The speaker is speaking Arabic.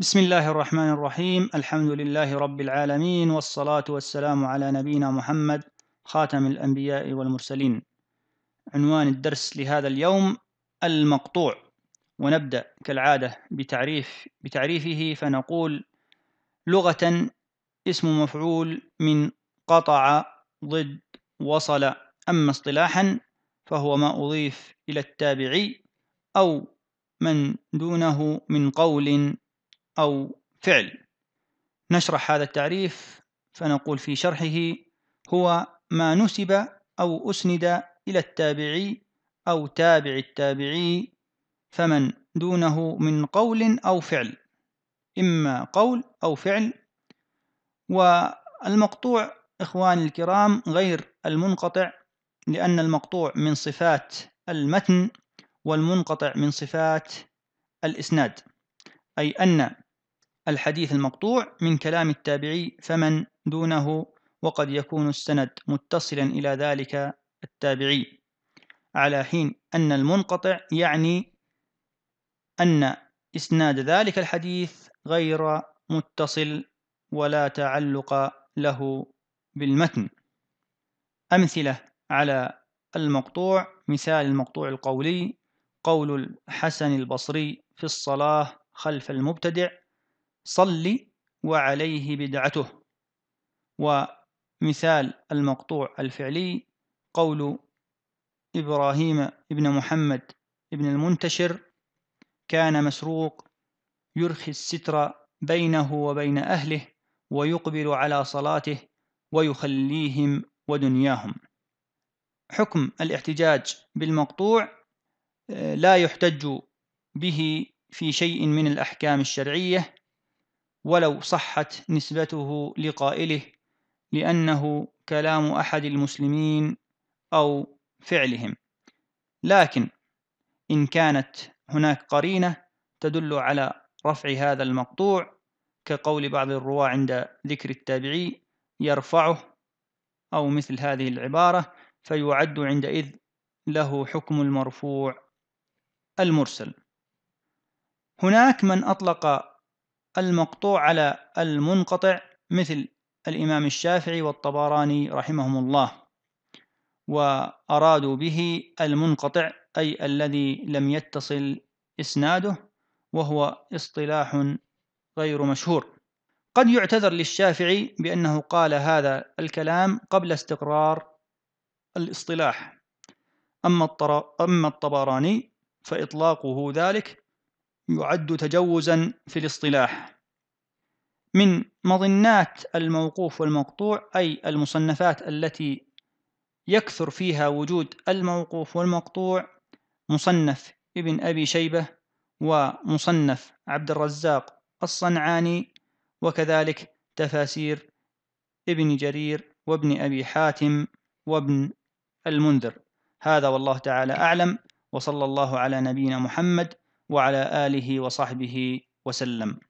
بسم الله الرحمن الرحيم الحمد لله رب العالمين والصلاة والسلام على نبينا محمد خاتم الأنبياء والمرسلين عنوان الدرس لهذا اليوم المقطوع ونبدأ كالعادة بتعريف بتعريفه فنقول لغة اسم مفعول من قطع ضد وصل أما اصطلاحا فهو ما أضيف إلى التابعي أو من دونه من قول أو فعل نشرح هذا التعريف فنقول في شرحه هو ما نسب أو أسند إلى التابعي أو تابع التابعي فمن دونه من قول أو فعل إما قول أو فعل والمقطوع إخواني الكرام غير المنقطع لأن المقطوع من صفات المتن والمنقطع من صفات الإسناد أي أن الحديث المقطوع من كلام التابعي فمن دونه وقد يكون السند متصلا إلى ذلك التابعي على حين أن المنقطع يعني أن إسناد ذلك الحديث غير متصل ولا تعلق له بالمتن أمثلة على المقطوع مثال المقطوع القولي قول الحسن البصري في الصلاة خلف المبتدع صل وعليه بدعته ومثال المقطوع الفعلي قول إبراهيم ابن محمد ابن المنتشر كان مسروق يرخي الستر بينه وبين أهله ويقبل على صلاته ويخليهم ودنياهم حكم الاحتجاج بالمقطوع آه، لا يحتج به في شيء من الأحكام الشرعية ولو صحت نسبته لقائله لأنه كلام أحد المسلمين أو فعلهم لكن إن كانت هناك قرينة تدل على رفع هذا المقطوع كقول بعض الرواة عند ذكر التابعي يرفعه أو مثل هذه العبارة فيعد عندئذ له حكم المرفوع المرسل هناك من أطلق المقطوع على المنقطع مثل الإمام الشافعي والطبراني رحمهم الله وأرادوا به المنقطع أي الذي لم يتصل إسناده وهو اصطلاح غير مشهور قد يعتذر للشافعي بأنه قال هذا الكلام قبل استقرار الاصطلاح أما, الطر... أما الطبراني فإطلاقه ذلك يعد تجوزا في الاصطلاح من مظنات الموقوف والمقطوع أي المصنفات التي يكثر فيها وجود الموقوف والمقطوع مصنف ابن أبي شيبة ومصنف عبد الرزاق الصنعاني وكذلك تفاسير ابن جرير وابن أبي حاتم وابن المنذر هذا والله تعالى أعلم وصلى الله على نبينا محمد وعلى اله وصحبه وسلم